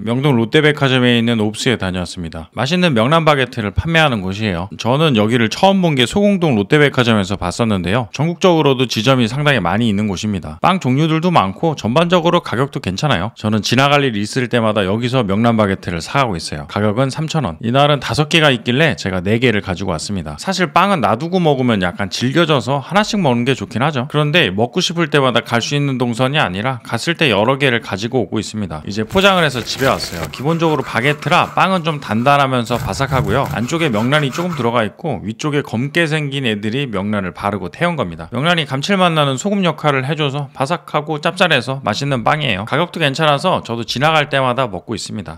명동 롯데백화점에 있는 옵스에 다녀왔습니다. 맛있는 명란 바게트를 판매하는 곳이에요. 저는 여기를 처음 본 게 소공동 롯데백화점에서 봤었는데요. 전국적으로도 지점이 상당히 많이 있는 곳입니다. 빵 종류들도 많고 전반적으로 가격도 괜찮아요. 저는 지나갈 일 있을 때마다 여기서 명란 바게트를 사가고 있어요. 가격은 3,000원. 이날은 5개가 있길래 제가 4개를 가지고 왔습니다. 사실 빵은 놔두고 먹으면 약간 질겨져서 하나씩 먹는 게 좋긴 하죠. 그런데 먹고 싶을 때마다 갈 수 있는 동선이 아니라 갔을 때 여러 개를 가지고 오고 있습니다. 이제 포장을 해서 집에 가져왔어요. 기본적으로 바게트라 빵은 좀 단단하면서 바삭하고요. 안쪽에 명란이 조금 들어가 있고 위쪽에 검게 생긴 애들이 명란을 바르고 태운 겁니다. 명란이 감칠맛 나는 소금 역할을 해줘서 바삭하고 짭짤해서 맛있는 빵이에요. 가격도 괜찮아서 저도 지나갈 때마다 먹고 있습니다.